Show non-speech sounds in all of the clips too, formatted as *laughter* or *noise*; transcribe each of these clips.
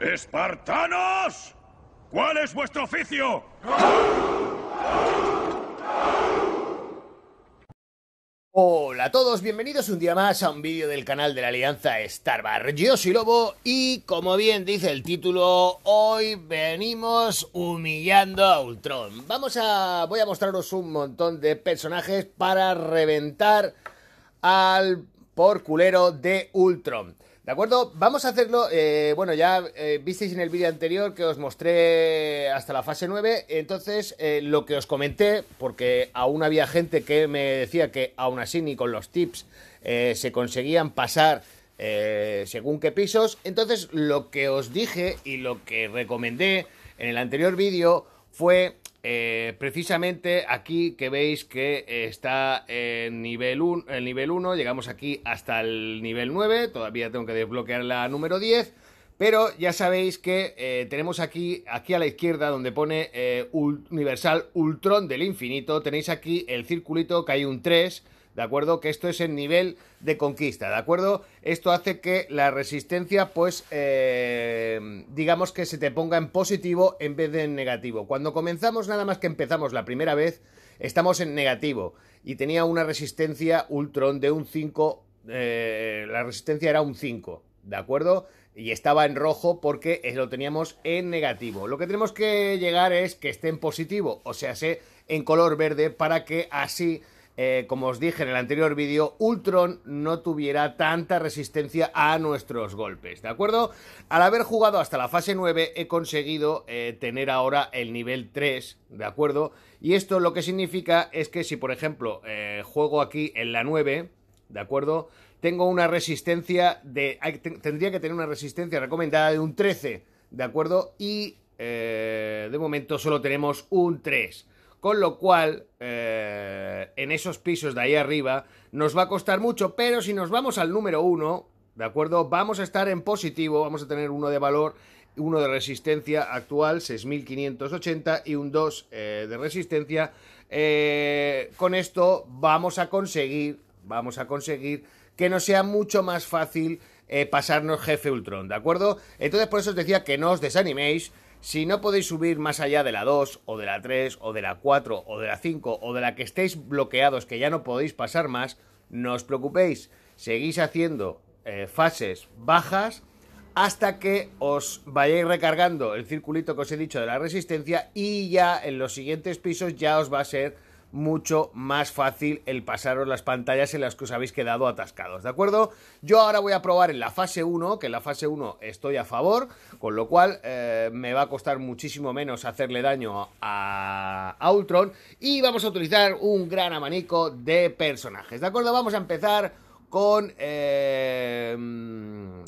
¡Espartanos! ¿Cuál es vuestro oficio? Hola a todos, bienvenidos un día más a un vídeo del canal de la Alianza Starbar. Yo soy Lobo y como bien dice el título, hoy venimos humillando a Ultron. Vamos a... voy a mostraros un montón de personajes para reventar al porculero de Ultron. ¿De acuerdo? Vamos a hacerlo. Eh, bueno, ya eh, visteis en el vídeo anterior que os mostré hasta la fase 9. Entonces, eh, lo que os comenté, porque aún había gente que me decía que aún así ni con los tips se conseguían pasar según qué pisos. Entonces, lo que os dije y lo que recomendé en el anterior vídeo fue eh, precisamente aquí que veis que eh, está en nivel 1, el nivel 1, llegamos aquí hasta el nivel 9, todavía tengo que desbloquear la número 10, pero ya sabéis que eh, tenemos aquí, aquí a la izquierda donde pone Universal Ultron del infinito, tenéis aquí el circulito que hay un 3, ¿de acuerdo? Que esto es el nivel de conquista, ¿de acuerdo? Esto hace que la resistencia, pues, eh, digamos que se te ponga en positivo en vez de en negativo. Cuando comenzamos, nada más que empezamos la primera vez, estamos en negativo y tenía una resistencia Ultron de un 5, eh, la resistencia era un 5, ¿de acuerdo? y estaba en rojo porque eh, lo teníamos en negativo. Lo que tenemos que llegar es que esté en positivo, o sea, en color verde para que así eh, como os dije en el anterior vídeo, Ultron no tuviera tanta resistencia a nuestros golpes, ¿de acuerdo? Al haber jugado hasta la fase 9 he conseguido eh, tener ahora el nivel 3, ¿de acuerdo? Y esto lo que significa es que si, por ejemplo, eh, juego aquí en la 9, ¿de acuerdo? Tengo una resistencia de... tendría que tener una resistencia recomendada de un 13, ¿de acuerdo? Y de momento solo tenemos un 3. Con lo cual, eh, en esos pisos de ahí arriba, nos va a costar mucho, pero si nos vamos al número 1, ¿de acuerdo? Vamos a estar en positivo, vamos a tener uno de valor, uno de resistencia actual, 6.580, y un 2 eh, de resistencia. Eh, con esto vamos a conseguir, vamos a conseguir que nos sea mucho más fácil pasarnos jefe Ultron, ¿de acuerdo? Entonces por eso os decía que no os desaniméis, si no podéis subir más allá de la 2 o de la 3 o de la 4 o de la 5 o de la que estéis bloqueados que ya no podéis pasar más, no os preocupéis, seguís haciendo eh, fases bajas hasta que os vayáis recargando el circulito que os he dicho de la resistencia y ya en los siguientes pisos ya os va a ser mucho más fácil el pasaros las pantallas en las que os habéis quedado atascados, ¿de acuerdo? Yo ahora voy a probar en la fase 1, que en la fase 1 estoy a favor, con lo cual eh, me va a costar muchísimo menos hacerle daño a, Ultron y vamos a utilizar un gran abanico de personajes, ¿de acuerdo? Vamos a empezar con, eh,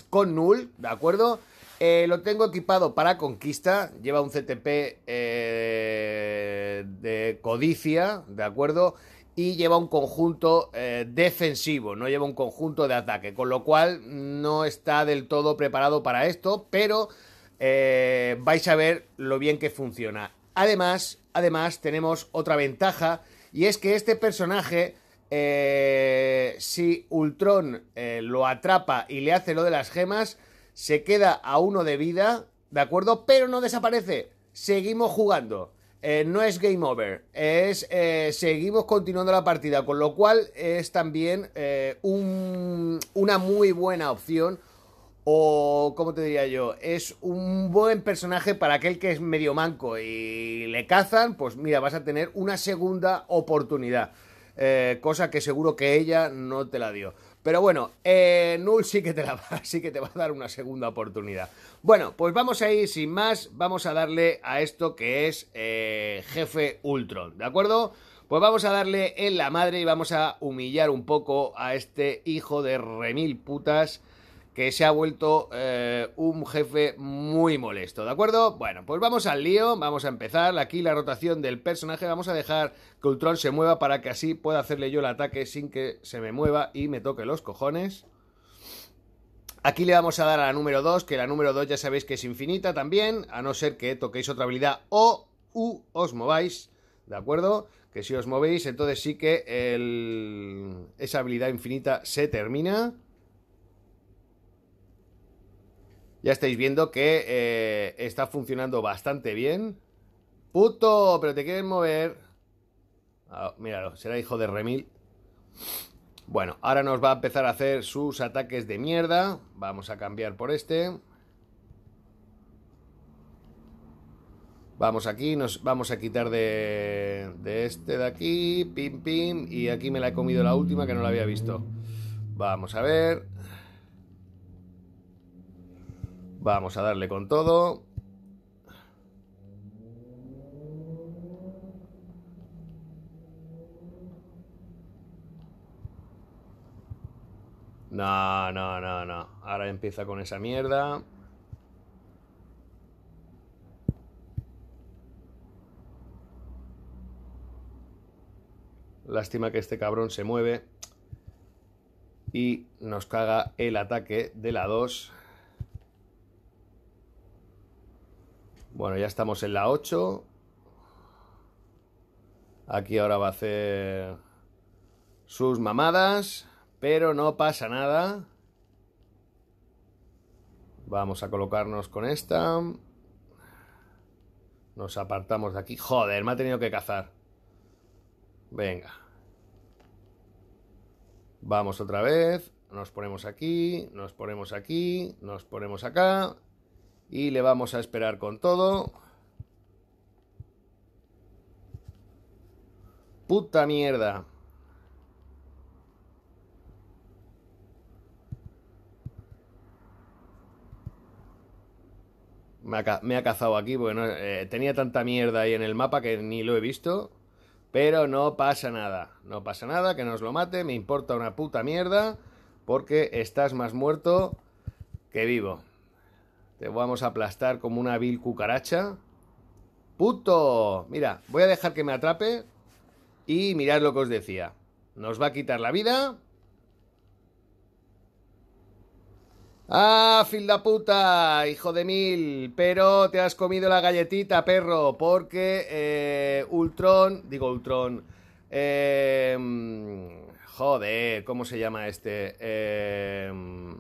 con Null, ¿de acuerdo? Eh, lo tengo equipado para conquista, lleva un CTP eh, de codicia, ¿de acuerdo? Y lleva un conjunto eh, defensivo, no lleva un conjunto de ataque, con lo cual no está del todo preparado para esto, pero vais a ver lo bien que funciona. Además, además tenemos otra ventaja, y es que este personaje... si Ultron lo atrapa y le hace lo de las gemas, se queda a uno de vida, ¿de acuerdo? Pero no desaparece, seguimos jugando. Eh, no es game over, es eh, seguimos continuando la partida, con lo cual es también eh, una muy buena opción o, ¿cómo te diría yo? Es un buen personaje para aquel que es medio manco y le cazan, pues mira, vas a tener una segunda oportunidad, cosa que seguro que ella no te la dio. Pero bueno, eh, Null sí que, te la va, *laughs* sí que te va a dar una segunda oportunidad. Bueno, pues vamos a ir sin más, vamos a darle a esto que es eh, Jefe Ultron, ¿de acuerdo? Pues vamos a darle en la madre y vamos a humillar un poco a este hijo de remil putas que se ha vuelto eh, un jefe muy molesto, ¿de acuerdo? Bueno, pues vamos al lío, vamos a empezar. Aquí la rotación del personaje, vamos a dejar que Ultron se mueva para que así pueda hacerle yo el ataque sin que se me mueva y me toque los cojones. Aquí le vamos a dar a la número 2, que la número 2 ya sabéis que es infinita también, a no ser que toquéis otra habilidad o os mováis, ¿de acuerdo? Que si os movéis, entonces sí que esa habilidad infinita se termina. Ya estáis viendo que eh, está funcionando bastante bien. ¡Puto! Pero te quieren mover. Ah, míralo, será hijo de Remil. Bueno, ahora nos va a empezar a hacer sus ataques de mierda. Vamos a cambiar por este. Vamos aquí, nos vamos a quitar de, de, este de aquí, pim pim, y aquí me la he comido la última que no la había visto. Vamos a ver. Vamos a darle con todo. No, no, no, no. Ahora empieza con esa mierda. Lástima que este cabrón se mueve y nos caga el ataque de la 2. Bueno, ya estamos en la 8. Aquí ahora va a hacer sus mamadas, pero no pasa nada. Vamos a colocarnos con esta. Nos apartamos de aquí. Joder, me ha tenido que cazar. Venga. Vamos otra vez. Nos ponemos aquí, nos ponemos aquí, nos ponemos acá y le vamos a esperar con todo. Puta mierda. Me ha, cazado aquí, bueno, eh, tenía tanta mierda ahí en el mapa que ni lo he visto. Pero no pasa nada, no pasa nada, que nos lo mate, me importa una puta mierda, porque estás más muerto que vivo. Te vamos a aplastar como una vil cucaracha. ¡Puto! Mira, voy a dejar que me atrape. Y mirad lo que os decía. Nos va a quitar la vida. ¡Ah, fil puta! ¡Hijo de mil! Pero te has comido la galletita, perro. Porque eh, Ultron. Digo Ultron. Eh, mm, joder, ¿cómo se llama este? Eh. Mm,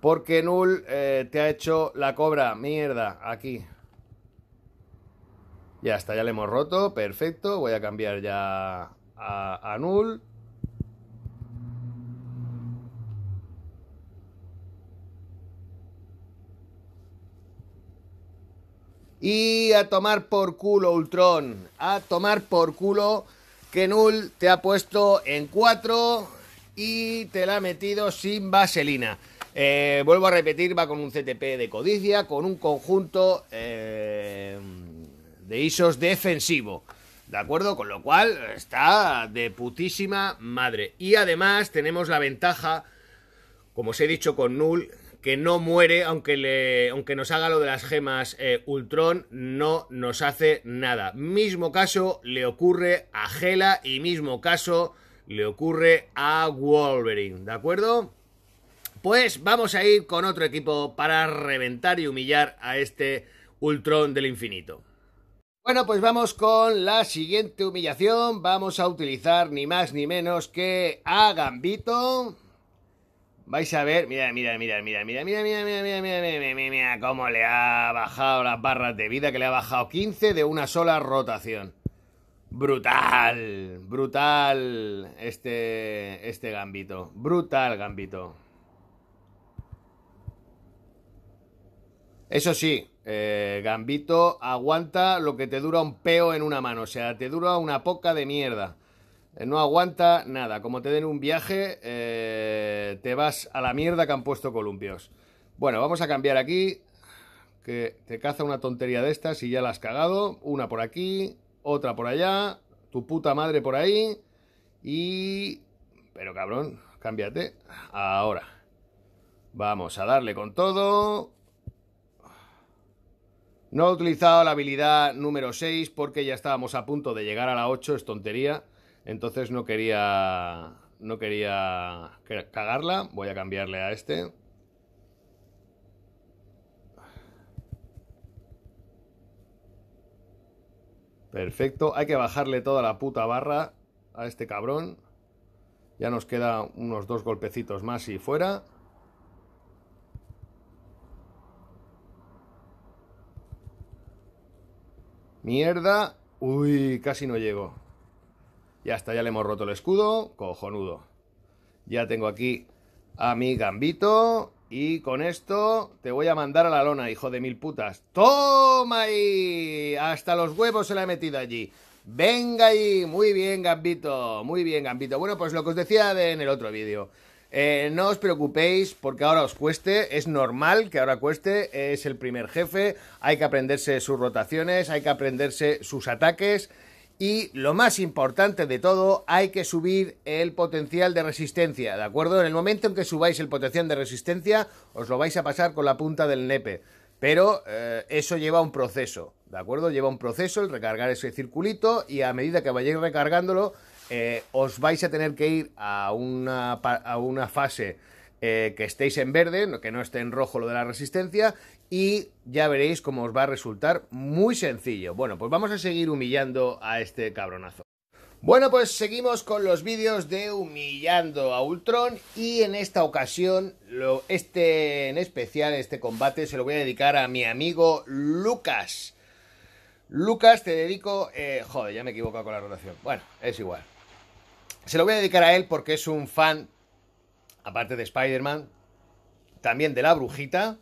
porque Null eh, te ha hecho la cobra. Mierda, aquí. Ya está, ya le hemos roto. Perfecto. Voy a cambiar ya a, a Null. Y a tomar por culo, Ultron. A tomar por culo que Null te ha puesto en 4 y te la ha metido sin vaselina. Eh, vuelvo a repetir, va con un CTP de codicia, con un conjunto eh, de ISOs defensivo. ¿De acuerdo? Con lo cual está de putísima madre. Y además tenemos la ventaja, como os he dicho con Null, que no muere, aunque, aunque nos haga lo de las gemas eh, Ultron, no nos hace nada. Mismo caso le ocurre a Gela y mismo caso le ocurre a Wolverine, ¿de acuerdo? Pues vamos a ir con otro equipo para reventar y humillar a este Ultrón del infinito. Bueno, pues vamos con la siguiente humillación. Vamos a utilizar ni más ni menos que a Gambito. Vais a ver, mira, mira, mira, mira, mira, mira, mira, mira, mira, mira, mira, mira, mira, cómo le ha bajado las barras de vida, que le ha bajado 15 de una sola rotación. Brutal, brutal este, este gambito. Brutal gambito. Eso sí, eh, Gambito aguanta lo que te dura un peo en una mano, o sea, te dura una poca de mierda. Eh, no aguanta nada. Como te den un viaje, eh, te vas a la mierda que han puesto columpios. Bueno, vamos a cambiar aquí. Que te caza una tontería de estas y ya la has cagado. Una por aquí, otra por allá, tu puta madre por ahí. Y... Pero cabrón, cámbiate. Ahora. Vamos a darle con todo. No he utilizado la habilidad número 6 porque ya estábamos a punto de llegar a la 8, es tontería. Entonces no quería. No quería cagarla. Voy a cambiarle a este. Perfecto. Hay que bajarle toda la puta barra a este cabrón. Ya nos queda unos dos golpecitos más y fuera. Mierda. Uy, casi no llego. Ya está, ya le hemos roto el escudo. Cojonudo. Ya tengo aquí a mi gambito. Y con esto te voy a mandar a la lona, hijo de mil putas. ¡Toma ahí! Hasta los huevos se la he metido allí. Venga ahí. Muy bien, gambito. Muy bien, gambito. Bueno, pues lo que os decía en el otro vídeo. Eh, no os preocupéis porque ahora os cueste, es normal que ahora cueste, es el primer jefe, hay que aprenderse sus rotaciones, hay que aprenderse sus ataques y lo más importante de todo, hay que subir el potencial de resistencia, ¿de acuerdo? En el momento en que subáis el potencial de resistencia, os lo vais a pasar con la punta del nepe. Pero eh, eso lleva un proceso, ¿de acuerdo? Lleva un proceso el recargar ese circulito y a medida que vayáis recargándolo, eh, os vais a tener que ir a una, a una fase eh, que estéis en verde, que no esté en rojo lo de la resistencia, y ya veréis cómo os va a resultar muy sencillo. Bueno, pues vamos a seguir humillando a este cabronazo. Bueno, pues seguimos con los vídeos de humillando a Ultron y en esta ocasión, lo, este en especial, este combate, se lo voy a dedicar a mi amigo Lucas. Lucas, te dedico... Eh, joder, ya me he equivocado con la rotación. Bueno, es igual. Se lo voy a dedicar a él porque es un fan, aparte de Spider-Man, también de la brujita.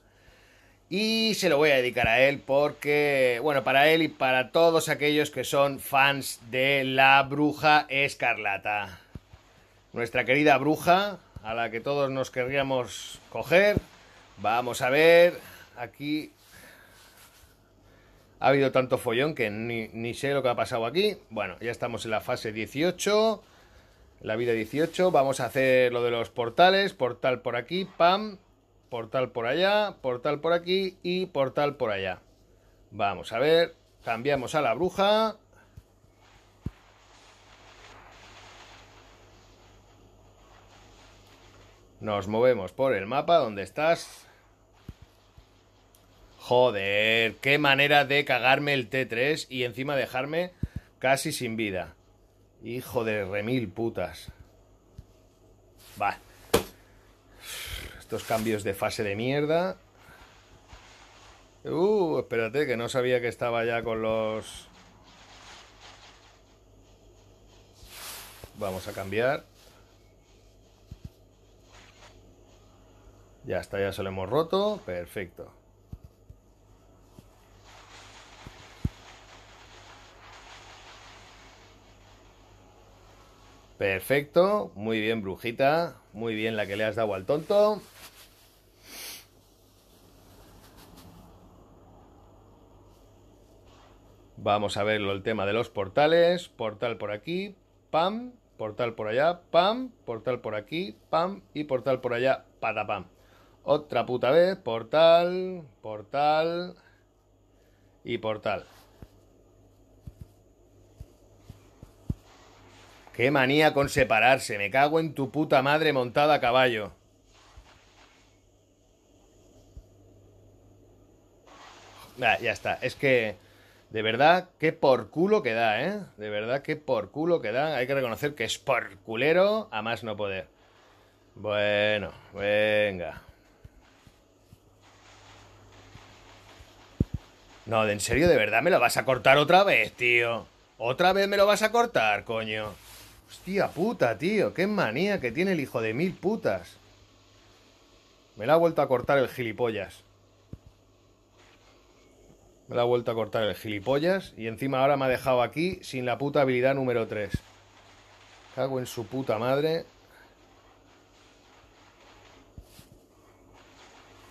Y se lo voy a dedicar a él porque, bueno, para él y para todos aquellos que son fans de la bruja escarlata. Nuestra querida bruja, a la que todos nos querríamos coger. Vamos a ver, aquí ha habido tanto follón que ni, sé lo que ha pasado aquí. Bueno, ya estamos en la fase 18. La vida 18. Vamos a hacer lo de los portales. Portal por aquí, pam. Portal por allá, portal por aquí y portal por allá. Vamos a ver. Cambiamos a la bruja. Nos movemos por el mapa. ¿Dónde estás? Joder, qué manera de cagarme el T3 y encima dejarme casi sin vida. Hijo de remil putas. Va. Estos cambios de fase de mierda. Uh, espérate, que no sabía que estaba ya con los... Vamos a cambiar. Ya está, ya se lo hemos roto. Perfecto. Perfecto, muy bien, brujita. Muy bien la que le has dado al tonto. Vamos a verlo el tema de los portales. Portal por aquí, pam, portal por allá, pam, portal por aquí, pam y portal por allá, patapam. Otra puta vez, portal, portal y portal. Qué manía con separarse. Me cago en tu puta madre montada a caballo. Ah, ya está. Es que... De verdad, qué por culo que da, ¿eh? De verdad, qué por culo que da. Hay que reconocer que es por culero a más no poder. Bueno, venga. No, de en serio, de verdad me lo vas a cortar otra vez, tío. Otra vez me lo vas a cortar, coño. Hostia puta, tío. Qué manía que tiene el hijo de mil putas. Me la ha vuelto a cortar el gilipollas. Me la ha vuelto a cortar el gilipollas. Y encima ahora me ha dejado aquí sin la puta habilidad número 3. Cago en su puta madre.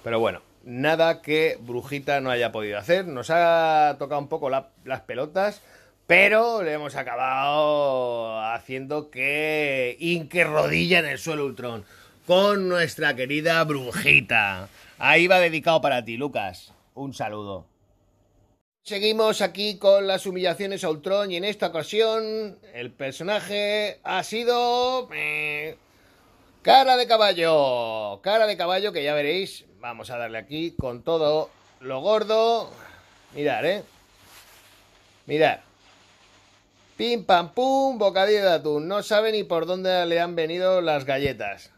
Pero bueno, nada que Brujita no haya podido hacer. Nos ha tocado un poco las pelotas. Pero le hemos acabado haciendo que Inque rodilla en el suelo Ultron. Con nuestra querida Brujita. Ahí va dedicado para ti, Lucas. Un saludo. Seguimos aquí con las humillaciones a Ultron y en esta ocasión el personaje ha sido... Eh, cara de caballo. Cara de caballo que ya veréis. Vamos a darle aquí con todo lo gordo. Mirad, ¿eh? Mirad. Pim, pam, pum, bocadillo de atún. No sabe ni por dónde le han venido las galletas.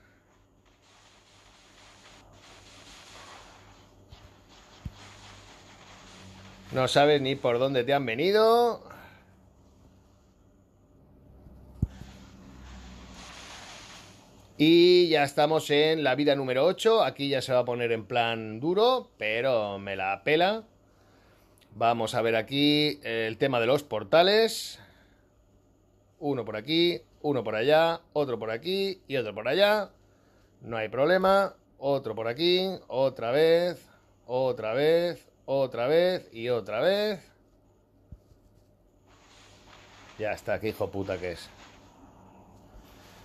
No sabes ni por dónde te han venido. Y ya estamos en la vida número 8. Aquí ya se va a poner en plan duro, pero me la pela. Vamos a ver aquí el tema de los portales uno por aquí, uno por allá, otro por aquí y otro por allá. No hay problema. Otro por aquí, otra vez, otra vez, otra vez y otra vez. Ya está, qué hijo puta que es.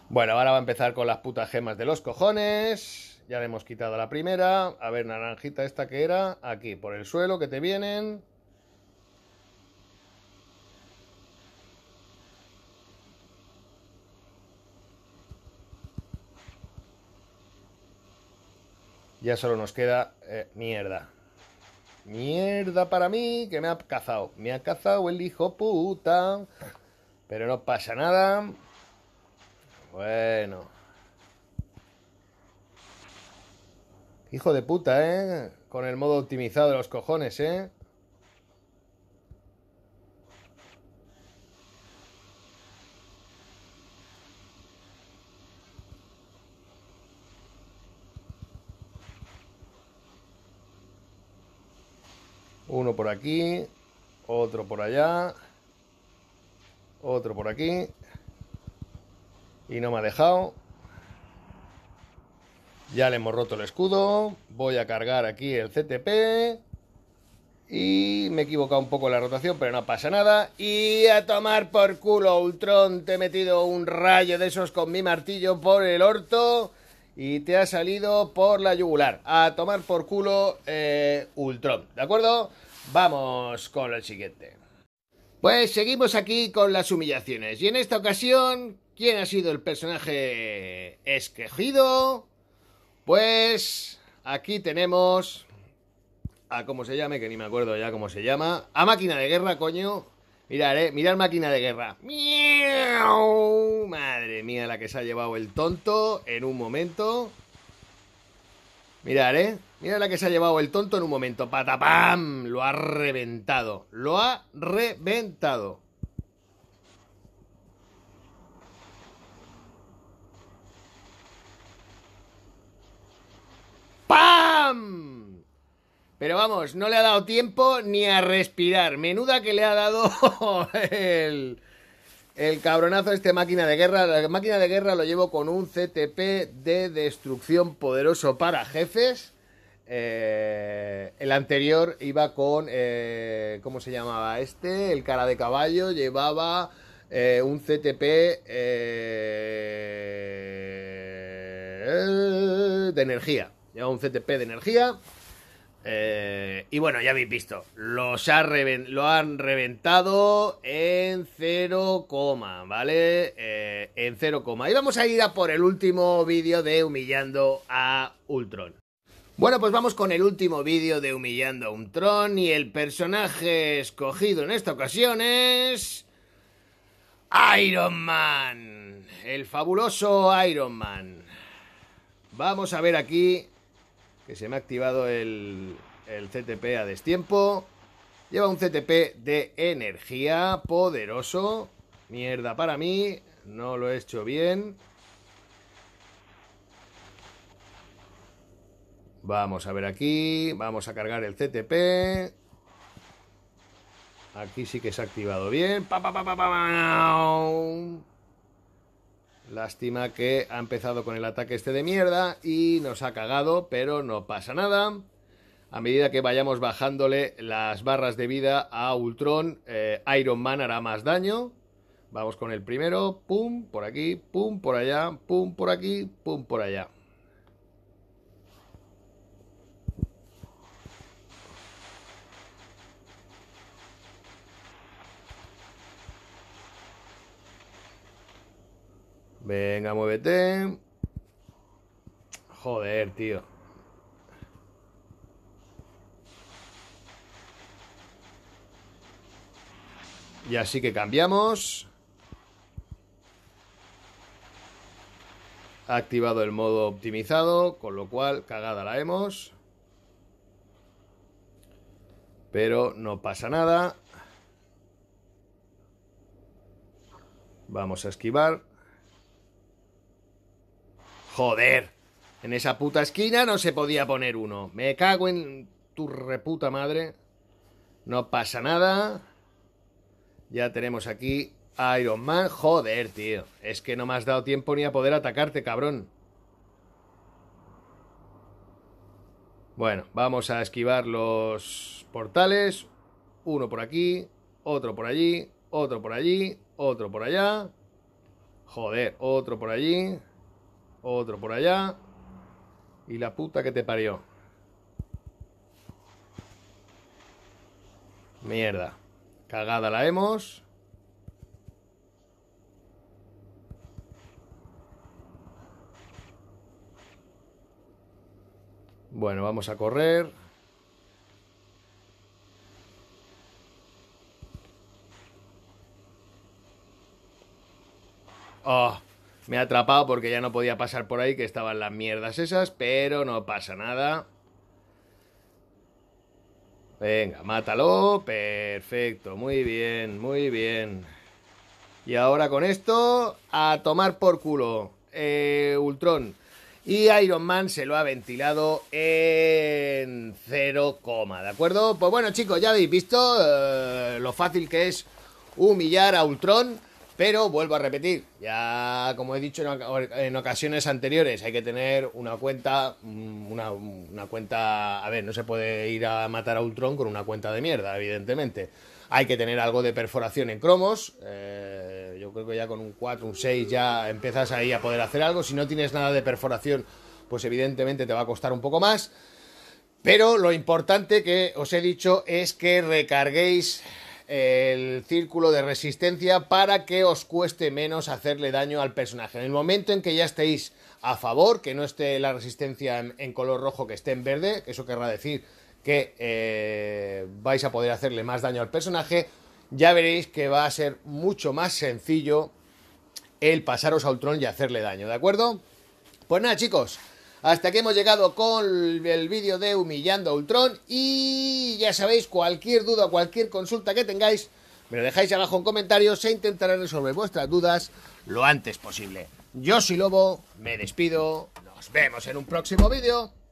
Bueno, ahora va a empezar con las putas gemas de los cojones. Ya le hemos quitado la primera. A ver, naranjita esta que era. Aquí, por el suelo que te vienen. Ya solo nos queda eh, mierda. Mierda para mí, que me ha cazado. Me ha cazado el hijo puta. Pero no pasa nada. Bueno. Hijo de puta, ¿eh? Con el modo optimizado de los cojones, ¿eh? Uno por aquí, otro por allá, otro por aquí. Y no me ha dejado. Ya le hemos roto el escudo. Voy a cargar aquí el CTP. Y me he equivocado un poco en la rotación, pero no pasa nada. Y a tomar por culo, Ultron. Te he metido un rayo de esos con mi martillo por el orto y te ha salido por la yugular. A tomar por culo eh, Ultron, ¿de acuerdo? Vamos con el siguiente. Pues seguimos aquí con las humillaciones. Y en esta ocasión, ¿quién ha sido el personaje esquejido? Pues aquí tenemos a cómo se llame, que ni me acuerdo ya cómo se llama. A máquina de guerra, coño. Mirad, eh, mirad máquina de guerra. Madre mía, la que se ha llevado el tonto en un momento. Mirad, eh. Mirad la que se ha llevado el tonto en un momento. ¡Patapam! Lo ha reventado. Lo ha reventado. ¡Pam! Pero vamos, no le ha dado tiempo ni a respirar. Menuda que le ha dado *laughs* el, el cabronazo este máquina de guerra. La máquina de guerra lo llevo con un CTP de destrucción poderoso para jefes. Eh, el anterior iba con. Eh, ¿Cómo se llamaba este? El cara de caballo llevaba eh, un CTP de energía. Llevaba un CTP de energía. Eh, y bueno, ya habéis visto, lo han reventado en 0, ¿vale? Eh, en 0, y vamos a ir a por el último vídeo de humillando a Ultron. Bueno, pues vamos con el último vídeo de humillando a Ultron y el personaje escogido en esta ocasión es... Iron Man, el fabuloso Iron Man. Vamos a ver aquí que se me ha activado el, el CTP a destiempo. Lleva un CTP de energía poderoso. Mierda para mí. No lo he hecho bien. Vamos a ver aquí. Vamos a cargar el CTP. Aquí sí que se ha activado bien. Pa, pa, Lástima que ha empezado con el ataque este de mierda y nos ha cagado, pero no pasa nada. A medida que vayamos bajándole las barras de vida a Ultron, eh, Iron Man hará más daño. Vamos con el primero, pum, por aquí, pum, por allá, pum, por aquí, pum, por allá. Venga, muévete. Joder, tío. Y así que cambiamos. activado el modo optimizado, con lo cual cagada la hemos. Pero no pasa nada. Vamos a esquivar. Joder. En esa puta esquina no se podía poner uno. Me cago en tu reputa madre. No pasa nada. Ya tenemos aquí a Iron Man. Joder, tío. Es que no me has dado tiempo ni a poder atacarte, cabrón. Bueno, vamos a esquivar los portales. Uno por aquí, otro por allí, otro por allí, otro por allá. Joder, otro por allí otro por allá y la puta que te parió. Mierda. Cagada la hemos. Bueno, vamos a correr. Ah, me ha atrapado porque ya no podía pasar por ahí, que estaban las mierdas esas, pero no pasa nada. Venga, mátalo. Perfecto, muy bien, muy bien. Y ahora con esto, a tomar por culo. Eh, Ultron. Y Iron Man se lo ha ventilado en 0, ¿de acuerdo? Pues bueno chicos, ya habéis visto eh, lo fácil que es humillar a Ultron. Pero vuelvo a repetir, ya como he dicho en ocasiones anteriores, hay que tener una cuenta, mm, una, cuenta, a ver, no se puede ir a matar a Ultron con una cuenta de mierda, evidentemente. Hay que tener algo de perforación en cromos, eh, yo creo que ya con un 4, un 6 ya empiezas ahí a poder hacer algo. Si no tienes nada de perforación, pues evidentemente te va a costar un poco más. Pero lo importante que os he dicho es que recarguéis el círculo de resistencia para que os cueste menos hacerle daño al personaje. En el momento en que ya estéis a favor, que no esté la resistencia en, color rojo, que esté en verde, eso querrá decir que eh, vais a poder hacerle más daño al personaje, ya veréis que va a ser mucho más sencillo el pasaros a Ultron y hacerle daño, ¿de acuerdo? Pues nada, chicos. Hasta aquí hemos llegado con el vídeo de Humillando a Ultron y ya sabéis, cualquier duda, cualquier consulta que tengáis, me lo dejáis abajo en comentarios e intentaré resolver vuestras dudas lo antes posible. Yo soy Lobo, me despido, nos vemos en un próximo vídeo.